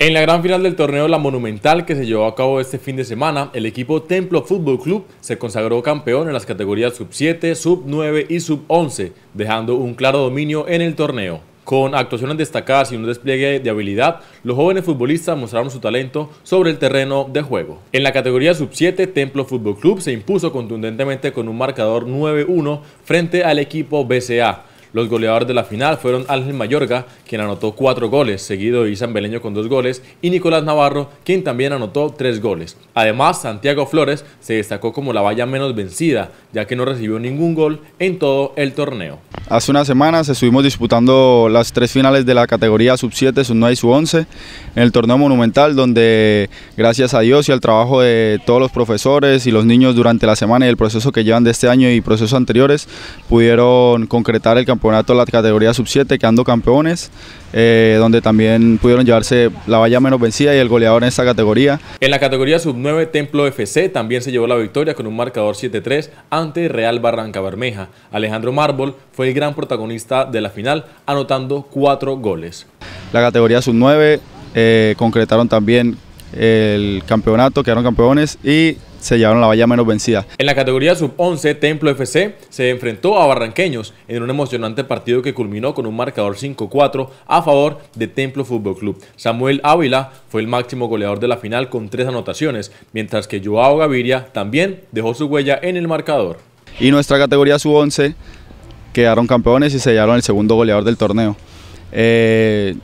En la gran final del torneo La Monumental que se llevó a cabo este fin de semana, el equipo Templo Fútbol Club se consagró campeón en las categorías sub-7, sub-9 y sub-11, dejando un claro dominio en el torneo. Con actuaciones destacadas y un despliegue de habilidad, los jóvenes futbolistas mostraron su talento sobre el terreno de juego. En la categoría sub-7, Templo Fútbol Club se impuso contundentemente con un marcador 9-1 frente al equipo BCA, los goleadores de la final fueron Ángel Mayorga, quien anotó cuatro goles, seguido de Isan Beleño con dos goles, y Nicolás Navarro, quien también anotó tres goles. Además, Santiago Flores se destacó como la valla menos vencida, ya que no recibió ningún gol en todo el torneo. Hace unas semanas estuvimos disputando las tres finales de la categoría sub-7, sub-9 y sub-11 en el torneo monumental donde gracias a Dios y al trabajo de todos los profesores y los niños durante la semana y el proceso que llevan de este año y procesos anteriores pudieron concretar el campeonato de la categoría sub-7 quedando campeones eh, donde también pudieron llevarse la valla menos vencida y el goleador en esta categoría. En la categoría sub-9 Templo FC también se llevó la victoria con un marcador 7-3 ante Real Barranca Bermeja. Alejandro Marbol fue el gran protagonista de la final, anotando cuatro goles. La categoría sub-9 eh, concretaron también el campeonato, quedaron campeones y se llevaron la valla menos vencida. En la categoría sub-11, Templo FC se enfrentó a Barranqueños en un emocionante partido que culminó con un marcador 5-4 a favor de Templo Fútbol Club. Samuel Ávila fue el máximo goleador de la final con tres anotaciones, mientras que Joao Gaviria también dejó su huella en el marcador. Y nuestra categoría sub-11 quedaron campeones y sellaron el segundo goleador del torneo. Eh,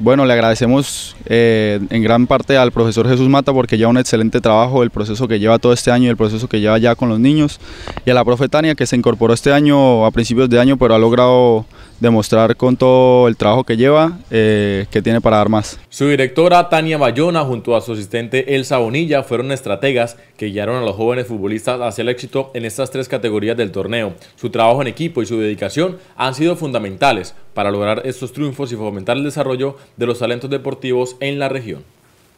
bueno, le agradecemos eh, en gran parte al profesor Jesús Mata porque lleva un excelente trabajo, el proceso que lleva todo este año y el proceso que lleva ya con los niños. Y a la profe Tania que se incorporó este año, a principios de año, pero ha logrado demostrar con todo el trabajo que lleva eh, que tiene para dar más. Su directora Tania Bayona junto a su asistente Elsa Bonilla fueron estrategas que guiaron a los jóvenes futbolistas hacia el éxito en estas tres categorías del torneo. Su trabajo en equipo y su dedicación han sido fundamentales para lograr estos triunfos y fomentar el desarrollo de los talentos deportivos en la región.